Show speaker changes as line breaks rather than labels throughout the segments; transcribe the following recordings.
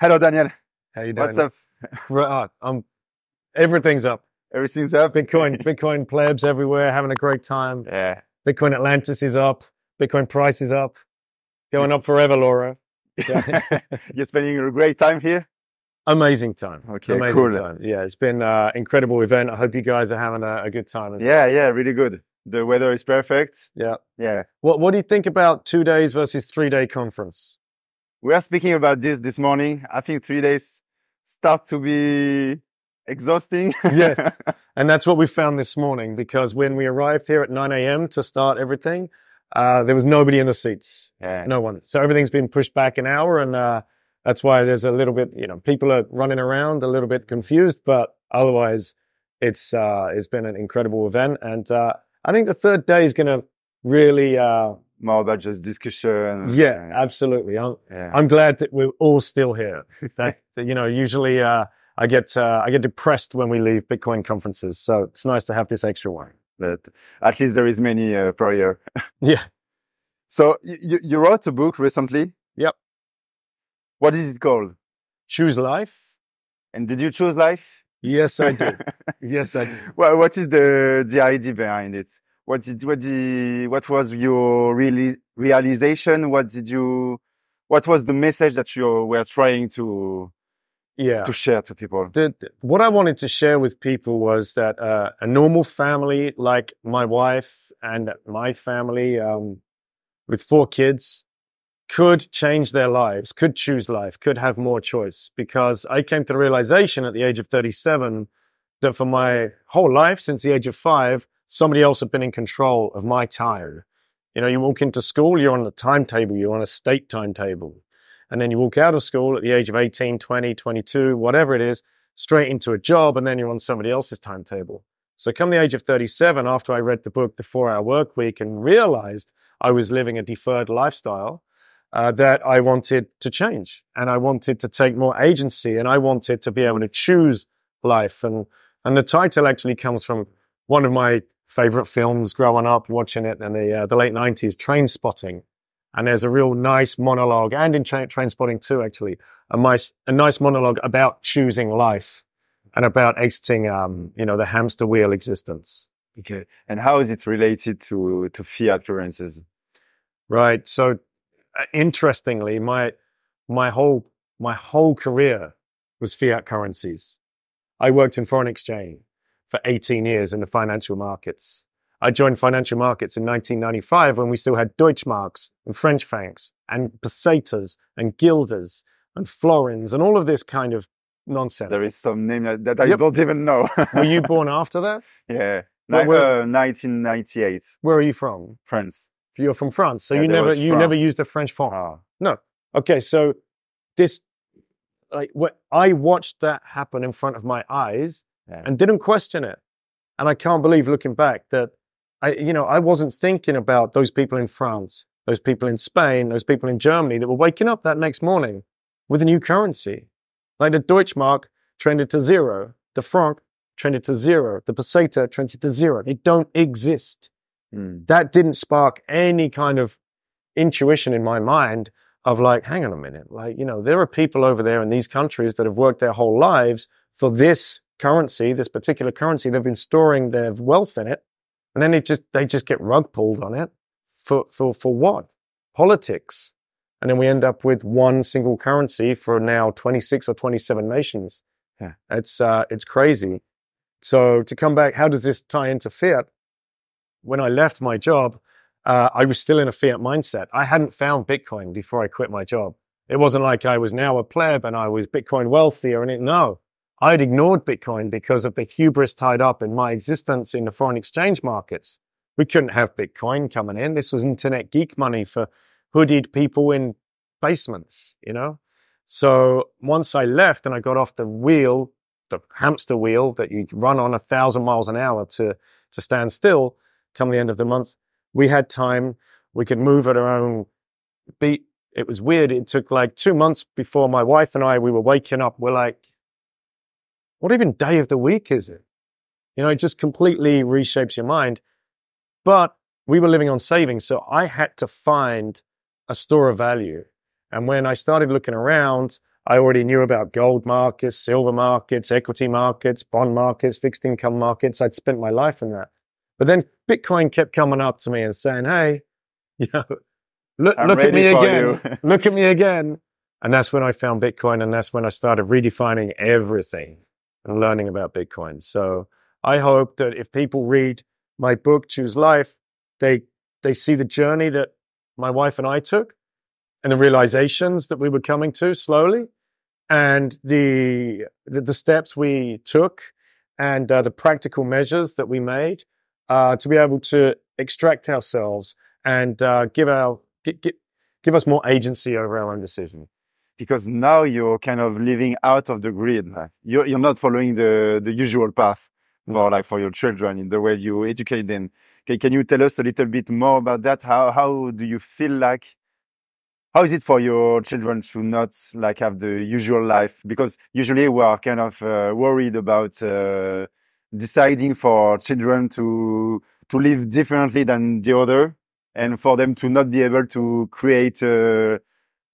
Hello, Daniel. How you doing? What's up? right, uh, I'm, everything's up. Everything's up. Bitcoin, Bitcoin plebs everywhere having a great time. Yeah. Bitcoin Atlantis is up. Bitcoin price is up. Going up forever, Laura. Yeah. You're spending a great time here. Amazing time. Okay, Amazing cool. Time. Yeah, it's been an uh, incredible event. I hope you guys are having a, a good time.
Yeah, it? yeah, really good. The weather is perfect. Yeah.
Yeah. What What do you think about two days versus three day conference? we are speaking about this this morning. I think three days start to be exhausting. yes. And that's what we found this morning because when we arrived here at 9 a.m. to start everything, uh, there was nobody in the seats. Yeah. No one. So everything's been pushed back an hour. And uh, that's why there's a little bit, you know, people are running around a little bit confused, but otherwise, it's uh, it's been an incredible event. And uh, I think the third day is going to really uh, more about just discussion. Yeah, absolutely. I'm, yeah. I'm glad that we're all still here. that, you know, usually uh, I get uh, I get depressed when we leave Bitcoin conferences, so it's nice to have this extra one. But at least there is many uh, per year.
yeah. So you you wrote a book recently. Yep. What is it called? Choose life. And did you choose life? Yes, I do. yes, I do. Well, what is the the idea behind it? What did what did, what was your really realization? What did you what was the message that you were trying to
yeah. to share to people? The, the, what I wanted to share with people was that uh, a normal family like my wife and my family um, with four kids could change their lives, could choose life, could have more choice. Because I came to the realization at the age of 37 that for my whole life, since the age of five, somebody else had been in control of my time. You know, you walk into school, you're on a timetable, you're on a state timetable. And then you walk out of school at the age of 18, 20, 22, whatever it is, straight into a job, and then you're on somebody else's timetable. So, come the age of 37, after I read the book, The Four Hour Work Week, and realized I was living a deferred lifestyle, uh, that I wanted to change and I wanted to take more agency and I wanted to be able to choose life. And, and the title actually comes from one of my favorite films growing up, watching it in the, uh, the late 90s, Train Spotting. And there's a real nice monologue, and in tra- Train Spotting too, actually, a nice, a nice monologue about choosing life and about exiting, um, you know, the hamster wheel existence. Okay. And how is it related to, to fiat currencies? Right. So uh, interestingly, my, my whole, my whole career was fiat currencies. I worked in foreign exchange for 18 years in the financial markets. I joined financial markets in 1995 when we still had Deutschmarks and French francs and pesetas and guilders and florins and all of this kind of nonsense.
There is some name that I yep. don't even know.
Were you born after that? Yeah. uh,
1998.
Where are you from? France. You're from France, so yeah, you never you France. never used a French font. Ah. No. Okay, so this like what I watched that happen in front of my eyes yeah. and didn't question it. And I can't believe looking back that I, you know, I wasn't thinking about those people in France, those people in Spain, those people in Germany that were waking up that next morning with a new currency. Like the Deutschmark trended to zero, the franc trended to zero, the peseta trended to zero. They don't exist. Mm. That didn't spark any kind of intuition in my mind of like, hang on a minute, like, you know, there are people over there in these countries that have worked their whole lives for this currency, this particular currency, they've been storing their wealth in it, and then they just they just get rug pulled on it for for for what? Politics, and then we end up with one single currency for now 26 or 27 nations. Yeah. It's uh, it's crazy. So to come back, how does this tie into fiat? When I left my job, uh, I was still in a fiat mindset. I hadn't found Bitcoin before I quit my job. It wasn't like I was now a pleb and I was Bitcoin wealthy or anything. No, I'd ignored Bitcoin because of the hubris tied up in my existence in the foreign exchange markets. We couldn't have Bitcoin coming in. This was internet geek money for hoodied people in basements, you know? So once I left and I got off the wheel, the hamster wheel that you run on a thousand miles an hour to, to stand still come the end of the month, we had time. We could move at our own beat. It was weird. It took like two months before my wife and I, we were waking up. We're like, what even day of the week is it? You know, it just completely reshapes your mind. But we were living on savings, so I had to find a store of value. And when I started looking around, I already knew about gold markets, silver markets, equity markets, bond markets, fixed income markets. I'd spent my life in that. But then Bitcoin kept coming up to me and saying, "Hey, you know, look, look at me again. look at me again." And that's when I found Bitcoin, and that's when I started redefining everything and learning about Bitcoin. So I hope that if people read my book, Choose Life, they they see the journey that my wife and I took and the realizations that we were coming to slowly and the the, the steps we took and uh, the practical measures that we made uh, to be able to extract ourselves and uh, give our give, give us more agency over our own decision because now
you're kind of living out of the grid. You're, you're not following the, the usual path more like for your children in the way you educate them. Okay, can you tell us a little bit more about that? How, how do you feel like, how is it for your children to not like have the usual life? Because usually we are kind of uh, worried about uh, deciding for children to, to live differently than the other and for them to not be able to create uh,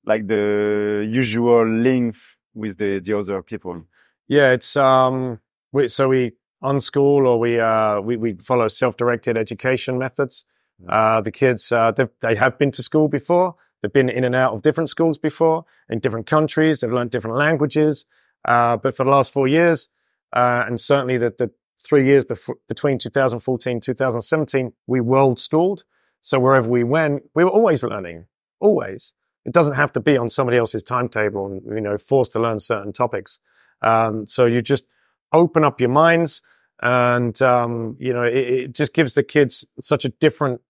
like the usual link with the, the other people?
Yeah, it's um, we, so we unschool or we uh, we, we follow self-directed education methods. Hmm. Uh, the kids uh, they have been to school before. They've been in and out of different schools before in different countries. They've learned different languages. Uh, but for the last four years, uh, and certainly the, the three years before, between 2014 2017, we world schooled. So wherever we went, we were always learning, always it doesn't have to be on somebody else's timetable and you know forced to learn certain topics. Um, so you just open up your minds, and um, you know it, it, just gives the kids such a different.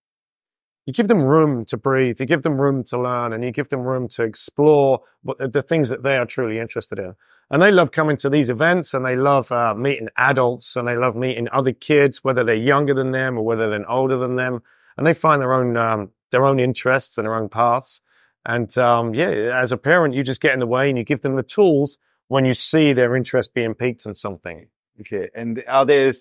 You give them room to breathe. You give them room to learn, and you give them room to explore what, the things that they are truly interested in. And they love coming to these events, and they love uh, meeting adults, and they love meeting other kids, whether they're younger than them or whether they're older than them. And they find their own um, their own interests and their own paths. And um, yeah, as a parent, you just get in the way and you give them the tools when you see their interest being piqued in something.
Okay. And are there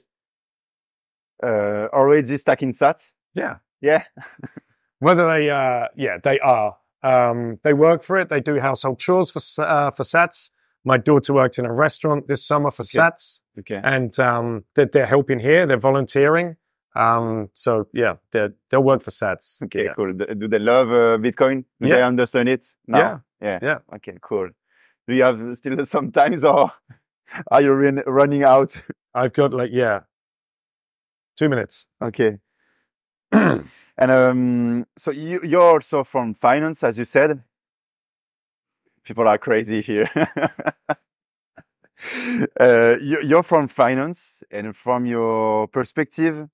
uh, already stacking sats?
Yeah. Yeah. Whether they, uh, yeah, they are. Um, they work for it. They do household chores for uh, for sats. My daughter worked in a restaurant this summer for okay. sats. Okay. And um, they're, they're helping here. They're volunteering. Um, so yeah, they they work for sats. Okay, yeah.
cool. Do they love uh, Bitcoin? Do yeah. they understand it?
No? Yeah, yeah, yeah. Okay, cool.
Do you have still some times, or are you re- running out? I've got like yeah, two minutes. Okay. and um, so you, you're also from finance, as you said. People are crazy here. Uh, you, are from finance and from your perspective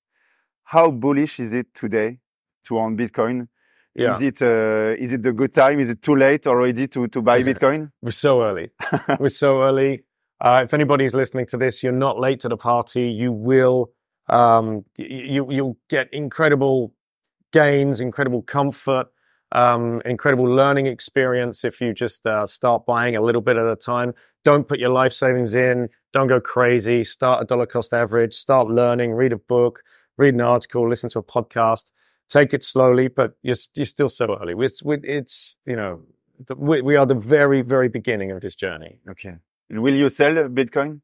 how bullish is it today to own Bitcoin?
Yeah. Is it uh, is it the good time? Is it too late already to to buy yeah. Bitcoin? We're so early. We're so early. Uh, if anybody's listening to this, you're not late to the party. You will um, you you'll get incredible gains, incredible comfort, um, incredible learning experience if you just uh, start buying a little bit at a time. Don't put your life savings in. Don't go crazy. Start a dollar cost average. Start learning. Read a book read an article, listen to a podcast, take it slowly, but you're, you're still so early. It's, it's you know, we, we are the very, very beginning of this journey. Okay. Will you sell Bitcoin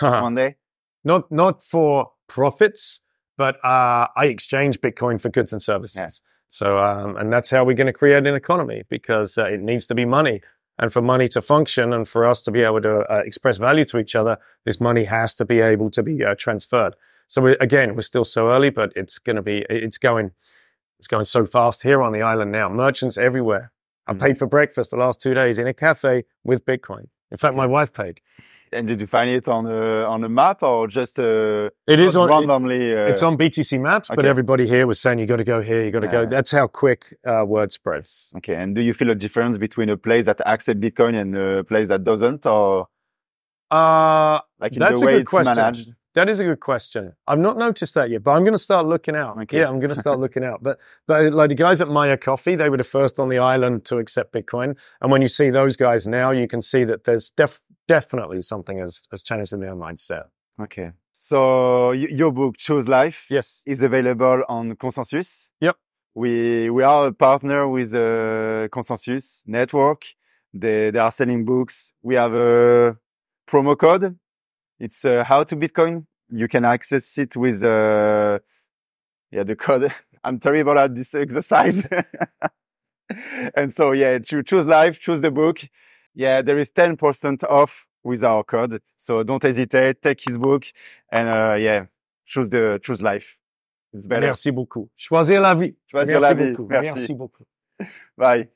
one day? Not, not for profits, but uh, I exchange Bitcoin for goods and services. Yeah. So, um, and that's how we're going to create an economy because uh, it needs to be money. And for money to function and for us to be able to uh, express value to each other, this money has to be able to be uh, transferred. So we again, we're still so early, but it's going to be, it's going, it's going so fast here on the island now. Merchants everywhere. I mm. paid for breakfast the last two days in a cafe with Bitcoin. In fact, my wife paid.
And did you find it on a uh, on a map or just uh, it is on, randomly? uh... It's on BTC Maps, okay. but everybody
here was saying you got to go here, you got to yeah. go. That's how quick
uh, word spreads. Okay, and do you feel a difference between a place that accepts Bitcoin and a place that
doesn't, or uh, like in that's the way a good it's question. managed? That is a good question. I've not noticed that yet, but I'm going to start looking out. Okay. Yeah, I'm going to start looking out. But, but like the guys at Maya Coffee, they were the first on the island to accept Bitcoin. And when you see those guys now, you can see that there's def- definitely something has, has changed in their mindset.
Okay. So your book, Choose Life, yes, is available on Consensus. Yep. We we are a partner with uh, Consensus Network. They they are selling books. We have a promo code it's uh, how to Bitcoin. You can access it with, uh, yeah, the code. I'm terrible at this exercise. and so, yeah, choose life, choose the book. Yeah, there is 10% off with our code. So don't hesitate. Take his book and, uh, yeah, choose the, choose life. It's better. Merci beaucoup. Choisir la vie. Choisir Merci la vie. Beaucoup. Merci. Merci beaucoup. Bye.